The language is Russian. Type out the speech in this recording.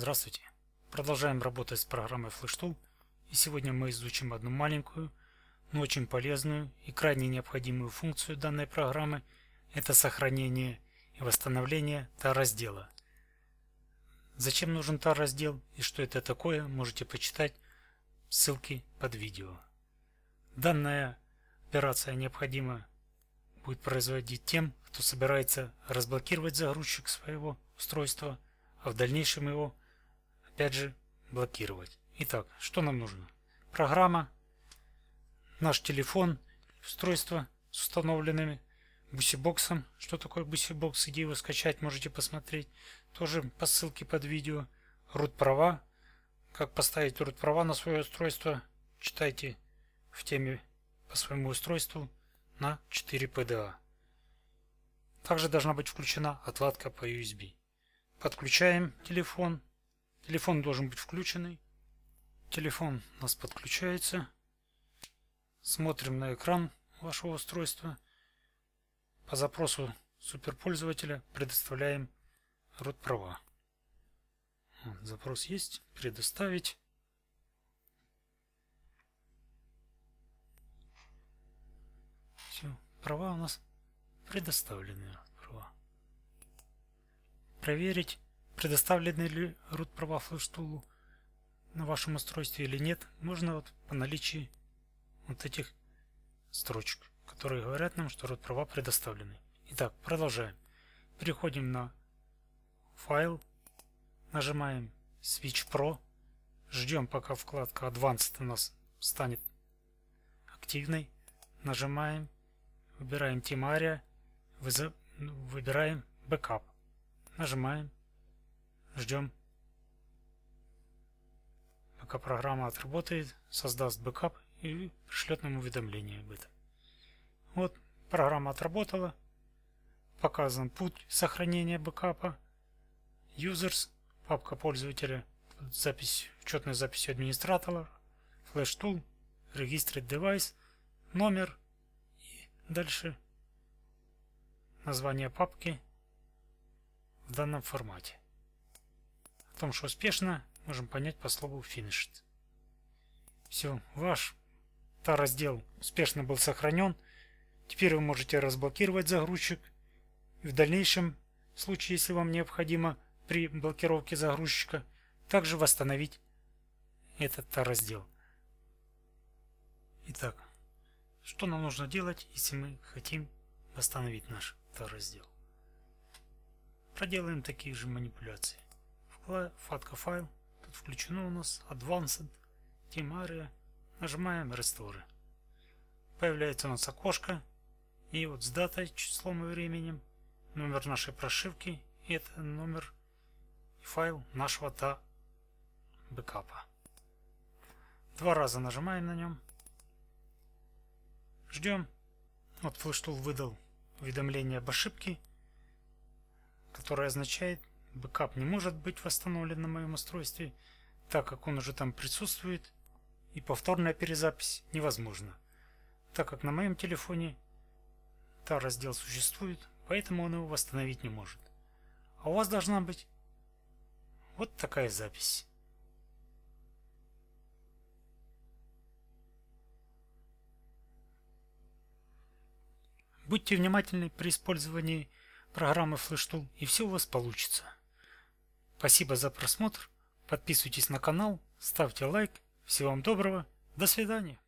Здравствуйте! Продолжаем работать с программой FlashTool и сегодня мы изучим одну маленькую, но очень полезную и крайне необходимую функцию данной программы – это сохранение и восстановление тар раздела Зачем нужен тар раздел и что это такое, можете почитать ссылки под видео. Данная операция необходима будет производить тем, кто собирается разблокировать загрузчик своего устройства, а в дальнейшем его опять же блокировать. Итак, что нам нужно? Программа, наш телефон, устройство с установленными бусибоксом. Что такое бусибокс, где его скачать, можете посмотреть. Тоже по ссылке под видео. Рут права. Как поставить рут права на свое устройство, читайте в теме по своему устройству на 4 PDA. А. Также должна быть включена отладка по USB. Подключаем телефон Телефон должен быть включенный. Телефон у нас подключается. Смотрим на экран вашего устройства. По запросу суперпользователя предоставляем root права. Запрос есть. Предоставить. Все. Права у нас предоставлены. Права. Проверить предоставлены ли root права флеш на вашем устройстве или нет, можно вот по наличии вот этих строчек, которые говорят нам, что root права предоставлены. Итак, продолжаем. Переходим на файл, нажимаем Switch Pro, ждем пока вкладка Advanced у нас станет активной, нажимаем, выбираем Team Area, вызов... выбираем Backup, нажимаем Ждем. Пока программа отработает, создаст бэкап и пришлет нам уведомление об этом. Вот, программа отработала. Показан путь сохранения бэкапа. Users, папка пользователя, запись, учетная запись администратора, флеш tool, регистрит девайс, номер и дальше название папки в данном формате том, что успешно, можем понять по слову «finished». Все, ваш та раздел успешно был сохранен. Теперь вы можете разблокировать загрузчик. И в дальнейшем, в случае, если вам необходимо при блокировке загрузчика, также восстановить этот та раздел. Итак, что нам нужно делать, если мы хотим восстановить наш та раздел? Проделаем такие же манипуляции. File, файл, тут включено у нас Advanced, Team Area. Нажимаем Restore. Появляется у нас окошко. И вот с датой, числом и временем, номер нашей прошивки и это номер и файл нашего та бэкапа. Два раза нажимаем на нем. Ждем. Вот FlashTool выдал уведомление об ошибке, которое означает, Бэкап не может быть восстановлен на моем устройстве, так как он уже там присутствует, и повторная перезапись невозможна, так как на моем телефоне та раздел существует, поэтому он его восстановить не может. А у вас должна быть вот такая запись. Будьте внимательны при использовании программы FlashTool и все у вас получится. Спасибо за просмотр. Подписывайтесь на канал, ставьте лайк. Всего вам доброго. До свидания.